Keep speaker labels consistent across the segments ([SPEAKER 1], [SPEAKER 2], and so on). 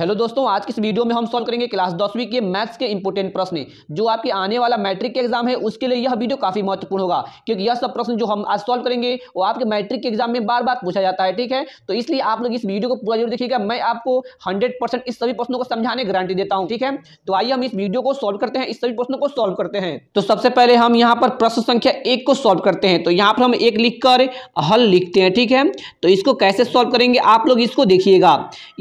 [SPEAKER 1] Hello दोस्तों आज की इस वीडियो में हम सॉल्व करेंगे क्लास दसवीं के मैथ्स के इंपोर्टेंट प्रश्न जो आपके आने वाला मैट्रिक के एग्जाम है उसके लिए यह वीडियो काफी महत्वपूर्ण होगा क्योंकि यह सब प्रश्न जो हम आज सॉल्व करेंगे वो आपके मैट्रिक के एग्जाम में बार बार पूछा जाता है ठीक है तो इसलिए आप लोग इस वीडियो को पूरा जरूर देखिएगा मैं आपको हंड्रेड इस सभी प्रश्नों को समझाने गारंटी देता हूँ ठीक है तो आइए हम इस वीडियो को सोल्व करते हैं इस सभी प्रश्नों को सोल्व करते हैं तो सबसे पहले हम यहाँ पर प्रश्न संख्या एक को सॉल्व करते हैं तो यहाँ पर हम एक लिख हल लिखते हैं ठीक है तो इसको कैसे सॉल्व करेंगे आप लोग इसको देखिएगा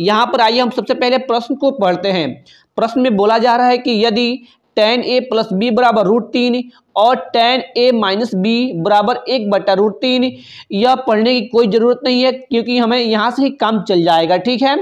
[SPEAKER 1] यहाँ पर आइए हम सबसे पहले पहले प्रश्न को पढ़ते हैं प्रश्न में बोला जा रहा है कि यदि टेन ए प्लस बी बराबर रूट तीन और टेन ए माइनस बी बराबर एक बटा रूट तीन यह पढ़ने की कोई ज़रूरत नहीं है क्योंकि हमें यहाँ से ही काम चल जाएगा ठीक है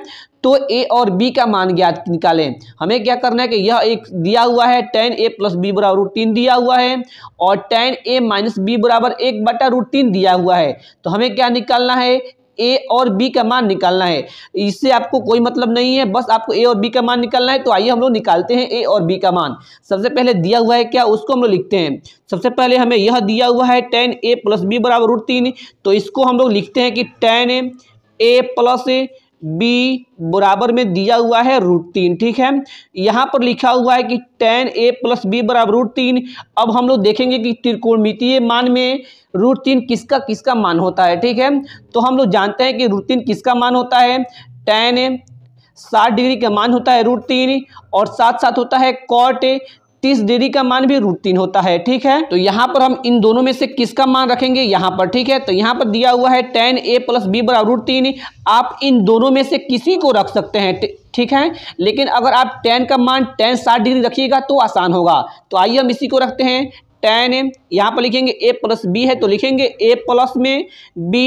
[SPEAKER 1] तो ए और बी का मान ज्ञात निकालें हमें क्या करना है कि यह एक दिया हुआ है टेन ए प्लस बी बराबर रूट तीन दिया हुआ है और टेन ए माइनस बी बराबर एक बटा रूट तीन दिया हुआ है तो हमें क्या निकालना है ए और बी का मान निकालना है इससे आपको कोई मतलब नहीं है बस आपको ए और बी का मान निकालना है तो आइए हम लोग निकालते हैं ए और बी का मान सबसे पहले दिया हुआ है क्या उसको हम लोग लिखते हैं सबसे पहले हमें यह दिया हुआ है टेन ए प्लस बी बराबर रूट तीन तो इसको हम लोग लिखते हैं कि tan A plus A B बराबर में दिया हुआ है रूट तीन ठीक है यहाँ पर लिखा हुआ है कि टेन ए प्लस बी बराबर रूट तीन अब हम लोग देखेंगे कि त्रिकोणमितीय मान में रूट तीन किसका किसका मान होता है ठीक है तो हम लोग जानते हैं कि रूट तीन किसका मान होता है टेन साठ डिग्री का मान होता है रूट तीन और साथ साथ होता है कॉट तीस डिग्री हम्म। का मान भी रूट तीन होता है ठीक है तो यहाँ पर हम इन दोनों में से किसका मान रखेंगे यहाँ पर ठीक है तो यहाँ पर दिया हुआ है टेन ए प्लस बी बराबर रूट तीन आप इन दोनों में से किसी को रख सकते हैं ठीक है लेकिन अगर आप टेन का मान टेन साठ डिग्री रखिएगा तो आसान होगा तो आइए हम इसी को रखते हैं टेन ए यहाँ पर लिखेंगे ए प्लस बी है तो लिखेंगे ए प्लस में बी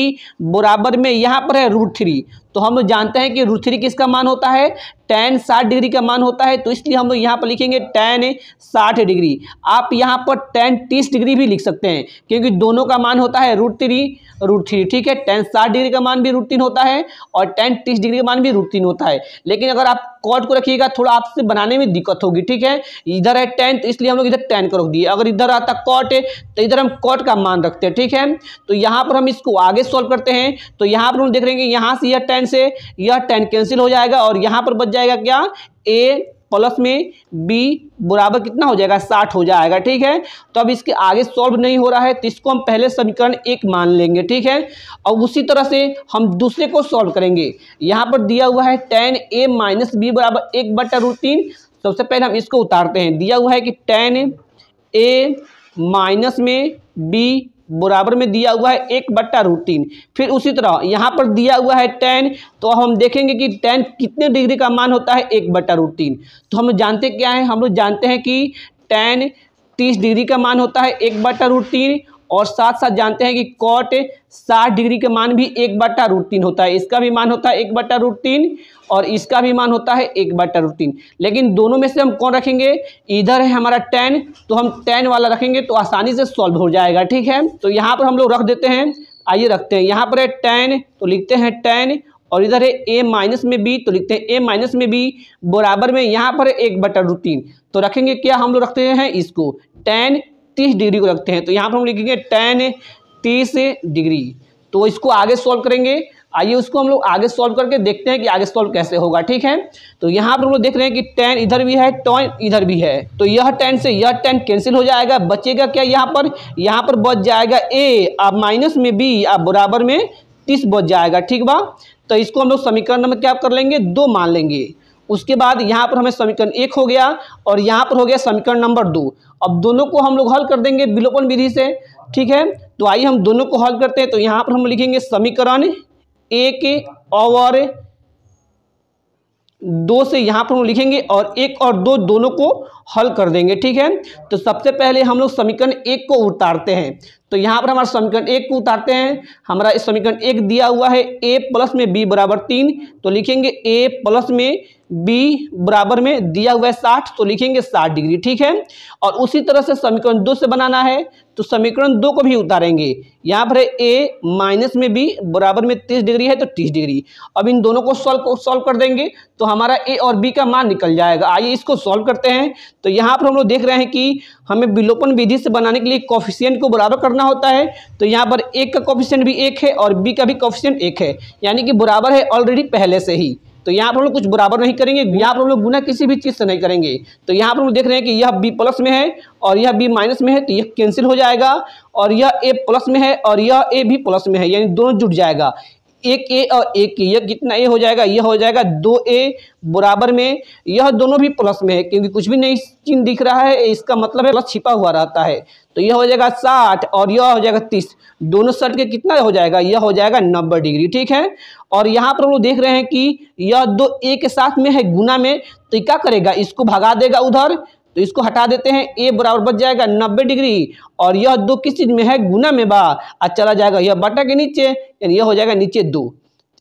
[SPEAKER 1] बराबर में यहाँ पर है रूट थ्री तो हम लोग जानते हैं कि रूट थ्री किसका मान होता है टेन साठ डिग्री का मान होता है तो इसलिए हम लोग यहाँ पर लिखेंगे टेन साठ डिग्री आप यहाँ पर टेन तीस डिग्री भी लिख सकते हैं क्योंकि दोनों का मान होता है रूट थ्री रूट थ्री ठीक है टेन साठ डिग्री का मान भी रूट तीन होता है और टेन तीस डिग्री का मान भी रूट तीन होता है लेकिन अगर आप कॉट को रखिएगा थोड़ा आपसे बनाने में दिक्कत होगी ठीक है इधर है टेन तो इसलिए हम लोग इधर टेन को रख दिए अगर इधर आता कॉट तो इधर हम कॉट का मान रखते हैं ठीक है तो यहाँ पर हम इसको आगे सॉल्व करते हैं तो यहाँ पर हम देख रहे हैं कि यहाँ से यह टेन से यह टेन कैंसिल हो जाएगा और यहाँ पर बच जाएगा क्या ए प्लस में बी बराबर कितना हो जाएगा साठ हो जाएगा ठीक है तो अब इसके आगे सॉल्व नहीं हो रहा है तो इसको हम पहले समीकरण एक मान लेंगे ठीक है और उसी तरह से हम दूसरे को सॉल्व करेंगे यहाँ पर दिया हुआ है टेन ए माइनस बी बराबर एक बटा रूट तीन सबसे पहले हम इसको उतारते हैं दिया हुआ है कि टेन ए माइनस में बी बराबर में दिया हुआ है एक बट्टा रूट तीन फिर उसी तरह यहाँ पर दिया हुआ है टेन तो हम देखेंगे कि टेन कितने डिग्री का मान होता है एक बट्टा रूट तीन तो हम लोग जानते क्या है हम लोग जानते हैं कि टेन तीस डिग्री का मान होता है एक बट्टा रूट तीन और साथ साथ जानते हैं कि कॉट साठ डिग्री के मान भी एक बट्टा रूट तीन होता है इसका भी मान होता है एक बट्टा रूट तीन और इसका भी मान होता है एक बट्टा रूट तीन लेकिन दोनों में से हम कौन रखेंगे इधर है हमारा टेन तो हम टेन वाला रखेंगे तो आसानी से सॉल्व हो जाएगा ठीक है तो यहाँ पर हम लोग रख देते हैं आइए रखते हैं यहाँ पर है टेन तो लिखते हैं टेन और इधर है ए माइनस में बी तो लिखते हैं ए माइनस में बी बराबर में यहाँ पर है एक बटा रूट तीन तो रखेंगे क्या हम लोग रखते हैं इसको टेन तीस डिग्री को रखते हैं तो यहाँ पर हम लिखेंगे टेन तीस डिग्री तो इसको आगे सॉल्व करेंगे आइए उसको हम लोग आगे सॉल्व करके देखते हैं कि आगे सॉल्व कैसे होगा ठीक है तो यहाँ पर हम लोग देख रहे हैं कि टेन इधर भी है टॉन इधर भी है तो यह टेन से यह टेन कैंसिल हो जाएगा बचेगा क्या यहाँ पर यहाँ पर बच जाएगा ए अब माइनस में बी अब बराबर में तीस बच जाएगा ठीक बा तो इसको हम लोग समीकरण नंबर क्या कर लेंगे दो मान लेंगे उसके बाद यहाँ पर हमें समीकरण एक हो गया और यहाँ पर हो गया समीकरण नंबर दो अब दोनों को हम लोग हल कर देंगे विलोपन विधि से ठीक है तो आइए हम दोनों को हल करते हैं तो यहाँ पर हम लिखेंगे समीकरण एक और दो से यहाँ पर हम लिखेंगे और एक और दो दोनों को हल कर देंगे ठीक है तो सबसे पहले हम लोग समीकरण एक को उतारते हैं तो यहाँ पर हमारा समीकरण एक को उतारते हैं हमारा इस समीकरण एक दिया हुआ है ए प्लस में बी बराबर तीन तो लिखेंगे ए प्लस में बी बराबर में दिया हुआ है साठ तो लिखेंगे साठ डिग्री ठीक है और उसी तरह से समीकरण दो से बनाना है तो समीकरण दो को भी उतारेंगे यहाँ पर है ए माइनस में बी बराबर में तीस डिग्री है तो तीस डिग्री अब इन दोनों को सॉल्व सॉल्व कर देंगे तो हमारा ए और बी का मान निकल जाएगा आइए इसको सॉल्व करते हैं तो यहाँ पर हम लोग देख रहे हैं कि हमें विलोपन विधि से बनाने के लिए कॉफिशियंट को बराबर करना करना होता है तो यहाँ पर ए का कॉफिशेंट भी एक है और बी का भी कॉफिशेंट एक है यानी कि बराबर है ऑलरेडी पहले से ही तो यहाँ पर हम लोग कुछ बराबर नहीं करेंगे यहाँ पर हम लोग गुना किसी भी चीज़ से नहीं करेंगे तो यहाँ पर हम देख रहे हैं कि यह बी प्लस में है और यह बी माइनस में है तो यह कैंसिल हो जाएगा और यह ए प्लस में है और यह ए भी प्लस में है यानी दोनों जुट जाएगा एक ए और एक ए यह कितना ए हो जाएगा यह हो जाएगा दो ए बराबर में यह दोनों भी प्लस में है क्योंकि कुछ भी नहीं चिन्ह दिख रहा है इसका मतलब है प्लस छिपा हुआ रहता है तो यह हो जाएगा साठ और यह हो जाएगा तीस दोनों शर्ट के कितना हो जाएगा यह हो जाएगा नब्बे डिग्री ठीक है और यहाँ पर हम लोग देख रहे हैं कि यह दो ए के साथ में है गुना में तो क्या करेगा इसको भगा देगा उधर तो इसको हटा देते हैं ए बराबर बच जाएगा नब्बे डिग्री और यह दो किस चीज़ में है गुना में बा और चला जाएगा यह बटा के नीचे यानी यह हो जाएगा नीचे दो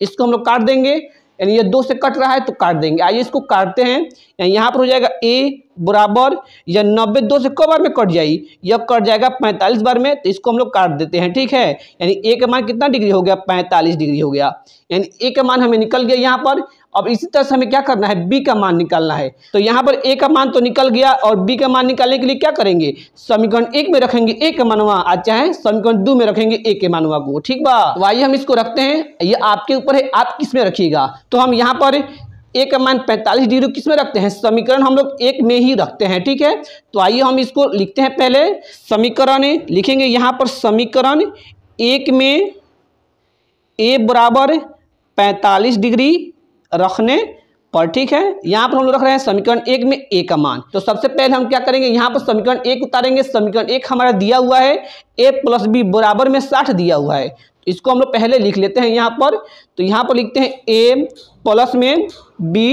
[SPEAKER 1] इसको हम लोग काट देंगे यानी यह दो से कट रहा है तो काट देंगे आइए इसको काटते हैं यहाँ पर हो जाएगा ए बराबर या नब्बे दो से कब बार में कट जाएगी यह कट जाएगा पैंतालीस बार में तो इसको हम लोग काट देते हैं ठीक है यानी ए का मान कितना डिग्री हो गया पैंतालीस डिग्री हो गया यानी ए का मान हमें निकल गया यहाँ पर अब इसी तरह से हमें क्या करना है बी का मान निकालना है तो यहाँ पर ए का मान तो निकल गया और बी का मान निकालने के लिए क्या करेंगे समीकरण एक में रखेंगे ए का मानवा आज चाहे समीकरण दो में रखेंगे ए के मानवा को ठीक बा तो आइए हम इसको रखते हैं ये आपके ऊपर है आप किस में रखिएगा तो हम यहाँ पर ए का मान 45 डिग्री किस में रखते हैं समीकरण हम लोग एक में ही रखते हैं ठीक है तो आइए हम इसको लिखते हैं पहले समीकरण लिखेंगे यहाँ पर समीकरण एक में ए बराबर 45 डिग्री रखने पर ठीक है यहाँ पर हम लोग रख रहे हैं समीकरण एक में ए का मान तो सबसे पहले हम क्या करेंगे यहाँ पर समीकरण एक उतारेंगे समीकरण एक हमारा दिया हुआ है ए प्लस बी बराबर में साठ दिया हुआ है इसको हम लोग पहले लिख लेते हैं यहाँ पर तो यहाँ पर लिखते हैं ए प्लस में बी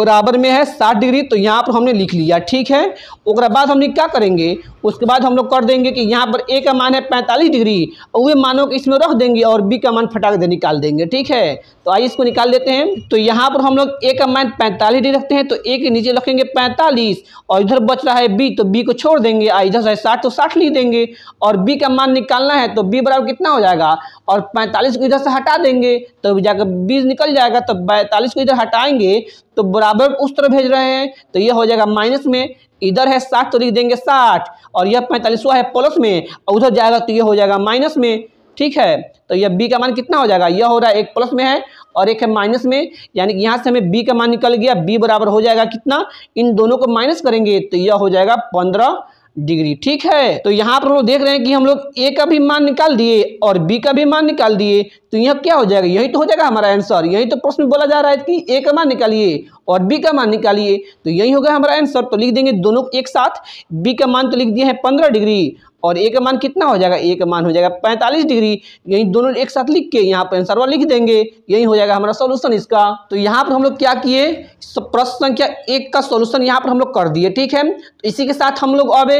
[SPEAKER 1] बराबर में है साठ डिग्री तो यहाँ पर हमने लिख लिया ठीक है उसके बाद हम क्या करेंगे उसके बाद हम लोग कर देंगे कि यहाँ पर ए का मान है पैंतालीस डिग्री और वे मानों को इसमें रख देंगे और बी का मान फटाक दे निकाल देंगे ठीक है तो आइए इसको निकाल देते हैं तो यहाँ पर हम लोग ए का मान पैंतालीस डिग्री रखते हैं तो ए के नीचे रखेंगे पैंतालीस और इधर बच रहा है बी तो बी को छोड़ देंगे आ इधर से साठ तो साठ लिख देंगे और बी का मान निकालना है तो बी बराबर कितना हो जाएगा और पैंतालीस को इधर से हटा देंगे तो जाकर बीस निकल जाएगा तो पैंतालीस को इधर हटाएंगे तो बराबर उस तरह भेज रहे हैं तो ये हो जाएगा माइनस में इधर है साठ तो लिख देंगे साठ और यह पैंतालीसवा है प्लस में और उधर जाएगा तो यह हो जाएगा माइनस में ठीक है तो यह बी का मान कितना हो जाएगा यह हो रहा है एक प्लस में है और एक है माइनस में यानी कि यहाँ से हमें बी का मान निकल गया बी बराबर हो जाएगा कितना इन दोनों को माइनस करेंगे तो यह हो जाएगा पंद्रह डिग्री ठीक है तो यहाँ पर हम लोग देख रहे हैं कि हम लोग ए का भी मान निकाल दिए और बी का भी मान निकाल दिए तो यह क्या हो जाएगा यही तो हो जाएगा हमारा आंसर यही तो प्रश्न बोला जा रहा है कि ए का मान निकालिए और बी का मान निकालिए तो यही होगा हमारा आंसर तो लिख देंगे दोनों एक साथ बी का मान तो लिख दिए हैं पंद्रह डिग्री और ए का मान कितना हो जाएगा ए का मान हो जाएगा पैंतालीस डिग्री यही दोनों एक साथ लिख के यहाँ पर आंसर वाला लिख देंगे यही हो जाएगा हमारा सोल्यूशन इसका तो यहाँ पर हम लोग क्या किए प्रश्न संख्या एक का सोल्यूशन यहाँ पर हम लोग कर दिए ठीक है तो इसी के साथ हम लोग अब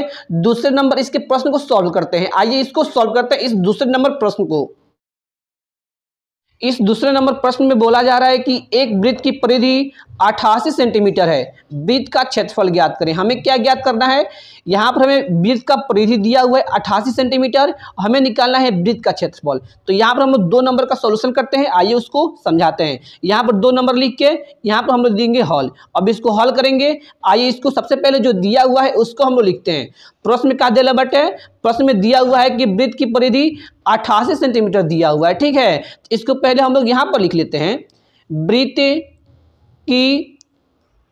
[SPEAKER 1] दूसरे नंबर इसके प्रश्न को सॉल्व करते हैं आइए इसको सॉल्व करते हैं इस दूसरे नंबर प्रश्न को इस दूसरे नंबर प्रश्न में बोला जा रहा है कि एक वृत्त की परिधि अठासी सेंटीमीटर है वृत्त का क्षेत्रफल ज्ञात करें हमें क्या ज्ञात करना है यहाँ पर हमें वृत्त का परिधि दिया हुआ है अठासी सेंटीमीटर हमें निकालना है वृत्त का क्षेत्रफल तो यहाँ पर हम लोग दो नंबर का सोल्यूशन करते हैं आइए उसको समझाते हैं यहाँ पर दो नंबर लिख के यहाँ पर हम लोग देंगे हॉल अब इसको हॉल करेंगे आइए इसको सबसे पहले जो दिया हुआ है उसको हम लोग लिखते हैं प्रश्न में कहा दिया बटे प्रश्न में दिया हुआ है कि वृत्त की परिधि अठासी सेंटीमीटर दिया हुआ है ठीक है इसको पहले हम लोग यहाँ पर लिख लेते हैं वृत्त की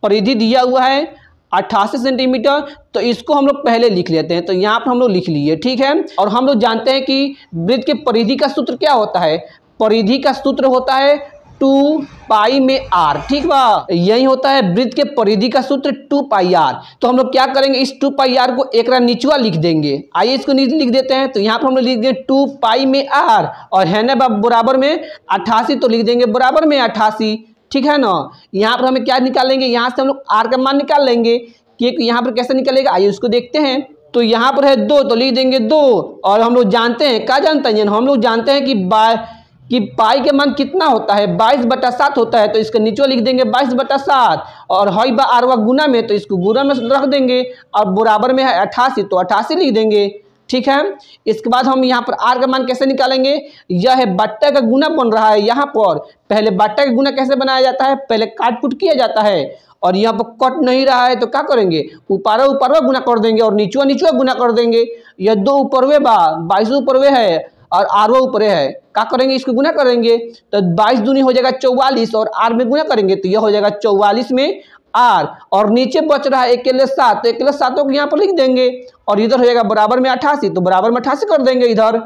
[SPEAKER 1] परिधि दिया हुआ है अट्ठासी सेंटीमीटर तो इसको हम लोग पहले लिख लेते हैं तो यहाँ पर हम लोग लिख लिए ठीक है और हम लोग जानते हैं कि वृत्त के परिधि का सूत्र क्या होता है परिधि का सूत्र होता है टू पाई में आर ठीक बा यही होता है वृत्त के परिधि का सूत्र टू पाई आर तो हम लोग क्या करेंगे इस टू पाई आर को एक रा निचुआ लिख देंगे आइए इसको नीचे लिख देते हैं तो यहाँ पर हम लोग लिख देंगे टू पाई में आर और है ना बराबर में अट्ठासी तो लिख देंगे बराबर में अट्ठासी ठीक है ना यहाँ पर हमें क्या निकालेंगे यहाँ से हम लोग आर का मान निकाल लेंगे कि यहाँ पर कैसे निकलेगा आइए उसको देखते हैं तो यहाँ पर है दो तो लिख देंगे दो और हम लोग जानते हैं क्या जानते हैं हम लोग जानते हैं कि बाय कि पाई के मान कितना होता है बाईस बटा सात होता है तो इसका नीचे लिख देंगे बाईस बटा सात और हई बा आरवा गुना में तो इसको गुना में रख देंगे और बराबर में है अट्ठासी तो अट्ठासी लिख देंगे ठीक है इसके बाद हम यहाँ पर आर का मान कैसे निकालेंगे यह है बट्टा का गुना बन रहा है यहाँ पर पहले बट्टा का गुना कैसे बनाया जाता है पहले काट कुट किया जाता है और यहाँ पर कट नहीं रहा है तो क्या करेंगे ऊपर ऊपरवा गुना कर देंगे और नीचुआ नीचुआ गुना कर देंगे यह दो ऊपरवे बाईस ऊपरवे है और आर वो ऊपरे है क्या करेंगे इसको गुना करेंगे तो बाईस दूनी हो जाएगा चौवालीस और आर में गुना करेंगे तो यह हो जाएगा चौवालीस में आर और नीचे बच रहा है अकेले सात तो अकेले सातों को यहाँ पर लिख देंगे और इधर हो जाएगा बराबर में अठासी तो बराबर में अठासी कर देंगे इधर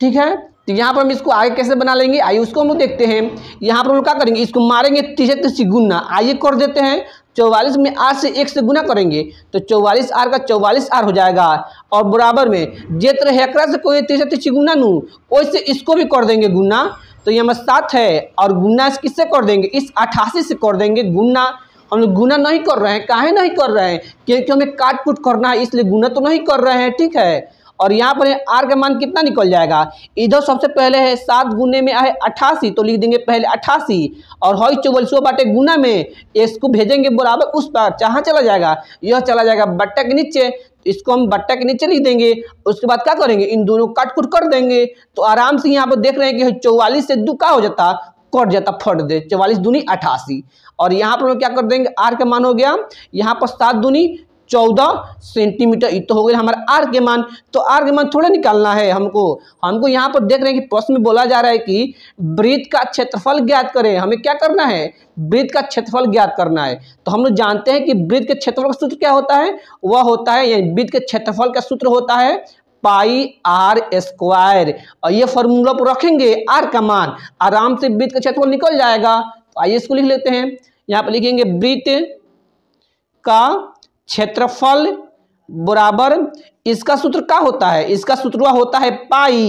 [SPEAKER 1] ठीक है तो यहाँ पर हम इसको आगे कैसे बना लेंगे आइए उसको हम लोग देखते हैं यहाँ पर हम लोग क्या करेंगे इसको मारेंगे तीसरे तीसरी गुना आइए कर देते हैं चौवालीस में आर से एक से गुना करेंगे तो चौवालीस आर का चौवालीस आर हो जाएगा और बराबर में जेत्र हेकरा से कोई तीसरे तीसरी गुना नू वैसे इसको भी कर देंगे गुना तो यहाँ सात है और गुना किससे कर देंगे इस अठासी से कर देंगे गुना हम लोग गुना नहीं कर रहे हैं काहे नहीं कर रहे हैं क्योंकि हमें काट कुट करना है इसलिए गुना तो नहीं कर रहे हैं ठीक है और यहाँ पर आर का मान कितना निकल जाएगा इधर सबसे पहले है सात गुने में आए अठासी तो लिख देंगे पहले अट्ठासी और हई चौबलसो बाटे गुना में इसको भेजेंगे बराबर उस पार जहाँ चला जाएगा यह चला जाएगा बट्टा के नीचे तो इसको हम बट्टा के नीचे लिख देंगे उसके बाद क्या करेंगे इन दोनों काट कुट कर देंगे तो आराम से यहाँ पर देख रहे हैं कि चौवालीस से दुका हो जाता कट जाता फट दे चवालीस दूनी अठासी और यहाँ पर हम क्या कर देंगे आर का मान हो गया यहाँ पर सात दूनी चौदह सेंटीमीटर तो हो गया हमारा आर के मान तो आर के मान थोड़ा निकालना है हमको हमको यहाँ पर देख रहे हैं कि प्रश्न में बोला जा रहा है कि वृत्त का क्षेत्रफल ज्ञात करें हमें क्या करना है वृत्त का क्षेत्रफल ज्ञात करना है तो हम लोग जानते हैं कि वृत्त के क्षेत्रफल का सूत्र क्या होता है वह होता है यानी वृत्त के क्षेत्रफल का सूत्र होता है पाई आर स्क्वायर और ये फॉर्मूला पर रखेंगे आर का मान आराम से वृत्त का क्षेत्रफल निकल जाएगा तो आइए इसको लिख लेते हैं यहाँ पर लिखेंगे वृत्त का क्षेत्रफल बराबर इसका सूत्र क्या होता है इसका सूत्र होता है पाई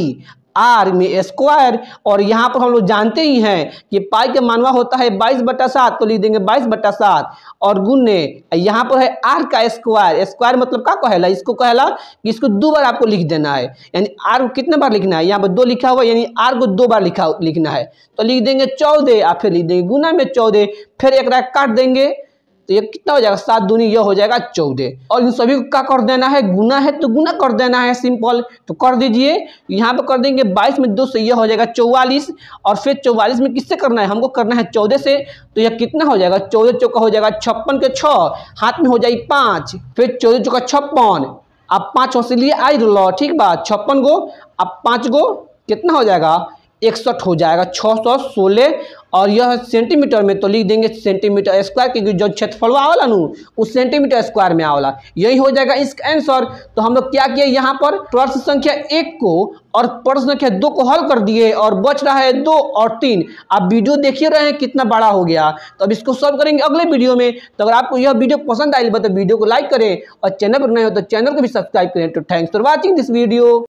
[SPEAKER 1] आर में स्क्वायर और यहाँ पर हम लोग जानते ही हैं कि पाई का मानवा होता है बाईस बटा सात तो लिख देंगे बाईस बटा सात और गुने यहाँ पर है आर का स्क्वायर स्क्वायर मतलब क्या कहला इसको कहला कि इसको दो बार आपको लिख देना है यानी आर को कितने बार लिखना है यहाँ पर दो लिखा हुआ यानी आर को दो बार लिखा लिखना है तो लिख देंगे चौदह और फिर लिख देंगे गुना में चौदह फिर एक काट देंगे तो ये कितना हो जाएगा सात दूनी यह हो जाएगा चौदह और इन सभी को क्या कर देना है गुना है तो गुना कर देना है सिंपल तो कर दीजिए यहाँ पे कर देंगे बाईस में दो से यह हो जाएगा चौवालीस और फिर चौवालीस में किससे करना है हमको करना है चौदह से तो यह कितना हो जाएगा चौदह चौका हो जाएगा छप्पन के छः हाथ में हो जाए पाँच फिर चौदह चौका छप्पन अब पाँच हो से लिए आई तो लो ठीक बात छप्पन गो अब पाँच गो कितना हो जाएगा इकसठ हो जाएगा छः सौ सोलह और यह सेंटीमीटर में तो लिख देंगे सेंटीमीटर स्क्वायर क्योंकि जो क्षेत्रफल आवला नू उस सेंटीमीटर स्क्वायर में आवला यही हो जाएगा इसका आंसर तो हम लोग क्या किया यहाँ पर प्रश्न संख्या एक को और प्रश्न संख्या दो को हल कर दिए और बच रहा है दो और तीन आप वीडियो देखिए रहे हैं कितना बड़ा हो गया तो अब इसको सॉल्व करेंगे अगले वीडियो में तो अगर आपको यह वीडियो पसंद आएगी तो वीडियो को लाइक करें और चैनल पर नए हो तो चैनल को भी सब्सक्राइब करें तो thanks for watching this video